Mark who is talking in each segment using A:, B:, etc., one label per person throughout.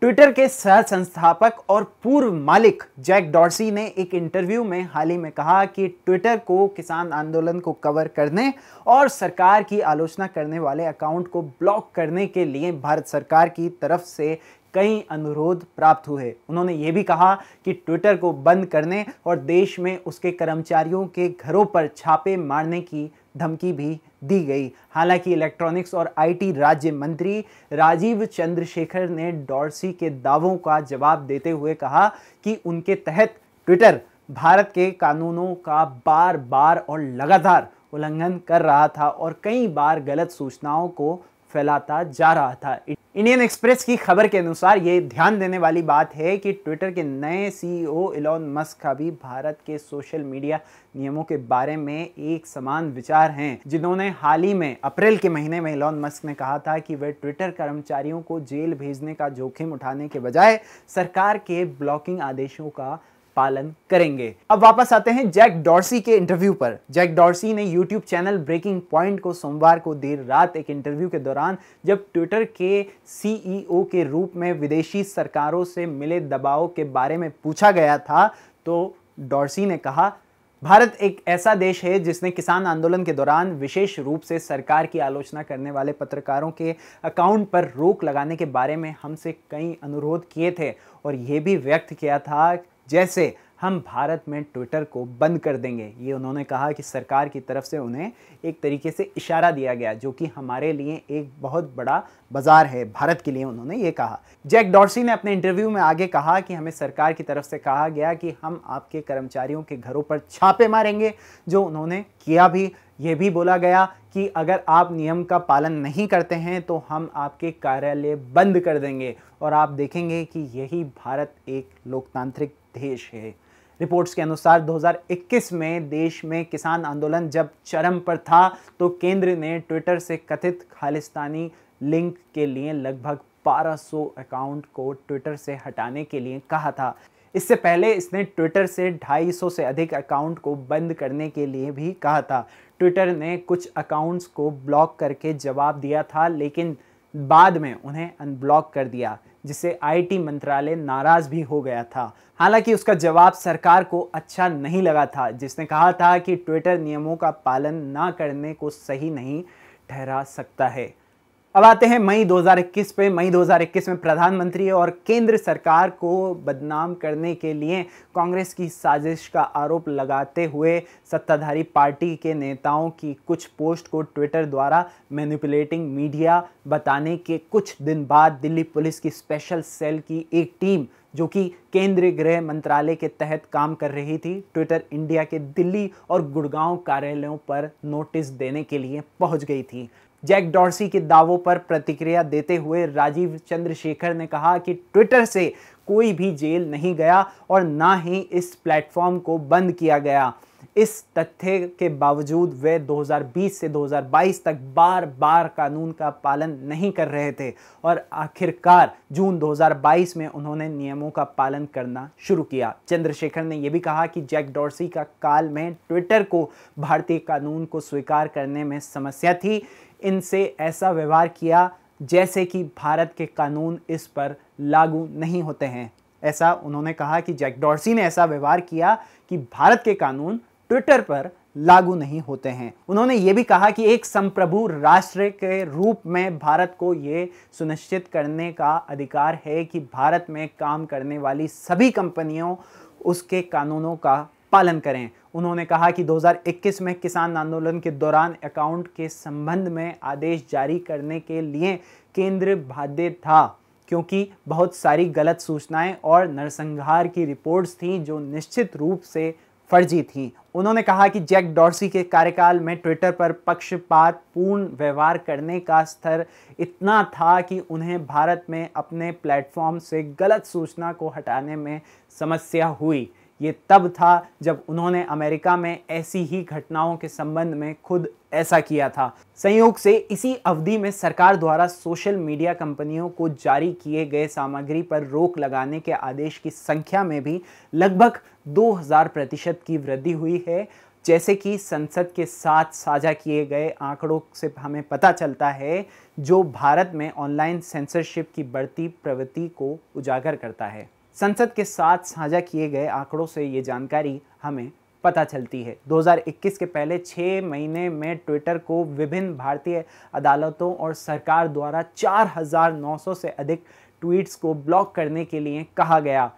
A: Twitter के सह संस्थापक और पूर्व मालिक जैक डॉर्सी ने एक इंटरव्यू में हाल ही में कहा कि ट्विटर को किसान आंदोलन को कवर करने और सरकार की आलोचना करने वाले अकाउंट को ब्लॉक करने के लिए भारत सरकार की तरफ से कई अनुरोध प्राप्त हुए उन्होंने ये भी कहा कि ट्विटर को बंद करने और देश में उसके कर्मचारियों के घरों पर छापे मारने की धमकी भी दी गई हालांकि इलेक्ट्रॉनिक्स और आईटी राज्य मंत्री राजीव चंद्रशेखर ने डॉर्सी के दावों का जवाब देते हुए कहा कि उनके तहत ट्विटर भारत के कानूनों का बार बार और लगातार उल्लंघन कर रहा था और कई बार गलत सूचनाओं को फैलाता जा रहा था इंडियन एक्सप्रेस की खबर के अनुसार ये ध्यान देने वाली बात है कि ट्विटर के नए सीईओ इलोन मस्क का भी भारत के सोशल मीडिया नियमों के बारे में एक समान विचार हैं जिन्होंने हाल ही में अप्रैल के महीने में इलोन मस्क ने कहा था कि वे ट्विटर कर्मचारियों को जेल भेजने का जोखिम उठाने के बजाय सरकार के ब्लॉकिंग आदेशों का पालन करेंगे अब वापस आते हैं जैक डॉर्सी के इंटरव्यू पर जैक डॉर्सी ने यूट्यूब चैनल ब्रेकिंग पॉइंट को सोमवार को देर रात एक इंटरव्यू के दौरान जब ट्विटर के सीईओ e के रूप में विदेशी सरकारों से मिले दबाव के बारे में पूछा गया था तो डॉर्सी ने कहा भारत एक ऐसा देश है जिसने किसान आंदोलन के दौरान विशेष रूप से सरकार की आलोचना करने वाले पत्रकारों के अकाउंट पर रोक लगाने के बारे में हमसे कई अनुरोध किए थे और ये भी व्यक्त किया था जैसे हम भारत में ट्विटर को बंद कर देंगे ये उन्होंने कहा कि सरकार की तरफ से उन्हें एक तरीके से इशारा दिया गया जो कि हमारे लिए एक बहुत बड़ा बाजार है भारत के लिए उन्होंने ये कहा जैक डॉर्सी ने अपने इंटरव्यू में आगे कहा कि हमें सरकार की तरफ से कहा गया कि हम आपके कर्मचारियों के घरों पर छापे मारेंगे जो उन्होंने किया भी ये भी बोला गया कि अगर आप नियम का पालन नहीं करते हैं तो हम आपके कार्यालय बंद कर देंगे और आप देखेंगे कि यही भारत एक लोकतांत्रिक देश है रिपोर्ट्स के अनुसार 2021 में देश में किसान आंदोलन जब चरम पर था तो केंद्र ने ट्विटर से कथित खालिस्तानी लिंक के लिए लगभग 1200 अकाउंट को ट्विटर से हटाने के लिए कहा था इससे पहले इसने ट्विटर से 250 से अधिक अकाउंट को बंद करने के लिए भी कहा था ट्विटर ने कुछ अकाउंट्स को ब्लॉक करके जवाब दिया था लेकिन बाद में उन्हें अनब्लॉक कर दिया जिससे आईटी मंत्रालय नाराज भी हो गया था हालांकि उसका जवाब सरकार को अच्छा नहीं लगा था जिसने कहा था कि ट्विटर नियमों का पालन ना करने को सही नहीं ठहरा सकता है अब आते हैं मई 2021 पे मई 2021 में प्रधानमंत्री और केंद्र सरकार को बदनाम करने के लिए कांग्रेस की साजिश का आरोप लगाते हुए सत्ताधारी पार्टी के नेताओं की कुछ पोस्ट को ट्विटर द्वारा मैनिपुलेटिंग मीडिया बताने के कुछ दिन बाद दिल्ली पुलिस की स्पेशल सेल की एक टीम जो कि केंद्रीय गृह मंत्रालय के तहत काम कर रही थी ट्विटर इंडिया के दिल्ली और गुड़गांव कार्यालयों पर नोटिस देने के लिए पहुंच गई थी जैक डॉर्सी के दावों पर प्रतिक्रिया देते हुए राजीव चंद्रशेखर ने कहा कि ट्विटर से कोई भी जेल नहीं गया और ना ही इस प्लेटफॉर्म को बंद किया गया इस तथ्य के बावजूद वे 2020 से 2022 तक बार बार कानून का पालन नहीं कर रहे थे और आखिरकार जून 2022 में उन्होंने नियमों का पालन करना शुरू किया चंद्रशेखर ने यह भी कहा कि जैक डॉर्सी का काल में ट्विटर को भारतीय कानून को स्वीकार करने में समस्या थी इनसे ऐसा व्यवहार किया जैसे कि भारत के कानून इस पर लागू नहीं होते हैं ऐसा उन्होंने कहा कि जैक डॉर्सी ने ऐसा व्यवहार किया कि भारत के कानून ट्विटर पर लागू नहीं होते हैं उन्होंने ये भी कहा कि एक संप्रभु राष्ट्र के रूप में भारत को ये सुनिश्चित करने का अधिकार है कि भारत में काम करने वाली सभी कंपनियों उसके कानूनों का पालन करें उन्होंने कहा कि 2021 में किसान आंदोलन के दौरान अकाउंट के संबंध में आदेश जारी करने के लिए केंद्र बाध्य था क्योंकि बहुत सारी गलत सूचनाएं और नरसंहार की रिपोर्ट्स थीं जो निश्चित रूप से फर्जी थी उन्होंने कहा कि जैक डॉर्सी के कार्यकाल में ट्विटर पर पक्षपात पूर्ण व्यवहार करने का स्तर इतना था कि उन्हें भारत में अपने प्लेटफॉर्म से गलत सूचना को हटाने में समस्या हुई ये तब था जब उन्होंने अमेरिका में ऐसी ही घटनाओं के संबंध में खुद ऐसा किया था संयोग से इसी अवधि में सरकार द्वारा सोशल मीडिया कंपनियों को जारी किए गए सामग्री पर रोक लगाने के आदेश की संख्या में भी लगभग 2000 प्रतिशत की वृद्धि हुई है जैसे कि संसद के साथ साझा किए गए आंकड़ों से हमें पता चलता है जो भारत में ऑनलाइन सेंसरशिप की बढ़ती प्रवृत्ति को उजागर करता है संसद के साथ साझा किए गए आंकड़ों से ये जानकारी हमें पता चलती है 2021 के पहले छः महीने में ट्विटर को विभिन्न भारतीय अदालतों और सरकार द्वारा 4,900 से अधिक ट्वीट्स को ब्लॉक करने के लिए कहा गया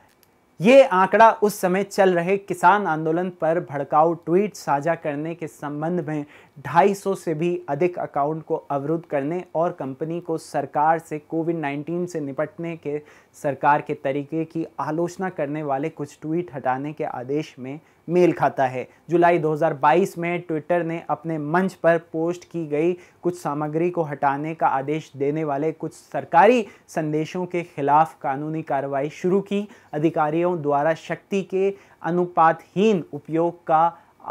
A: ये आंकड़ा उस समय चल रहे किसान आंदोलन पर भड़काऊ ट्वीट साझा करने के संबंध में 250 से भी अधिक अकाउंट को अवरुद्ध करने और कंपनी को सरकार से कोविड 19 से निपटने के सरकार के तरीके की आलोचना करने वाले कुछ ट्वीट हटाने के आदेश में मेल खाता है जुलाई 2022 में ट्विटर ने अपने मंच पर पोस्ट की गई कुछ सामग्री को हटाने का आदेश देने वाले कुछ सरकारी संदेशों के खिलाफ कानूनी कार्रवाई शुरू की अधिकारियों द्वारा शक्ति के अनुपातहीन उपयोग का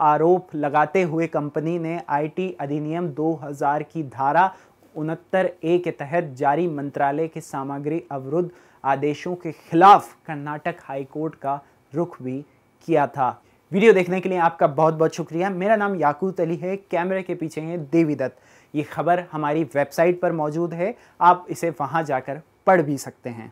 A: आरोप लगाते हुए कंपनी ने आईटी अधिनियम 2000 की धारा उनहत्तर ए के तहत जारी मंत्रालय के सामग्री अवरुद्ध आदेशों के खिलाफ कर्नाटक हाईकोर्ट का रुख भी किया था वीडियो देखने के लिए आपका बहुत बहुत शुक्रिया मेरा नाम याकूत अली है कैमरे के पीछे हैं दत्त ये खबर हमारी वेबसाइट पर मौजूद है आप इसे वहाँ जाकर पढ़ भी सकते हैं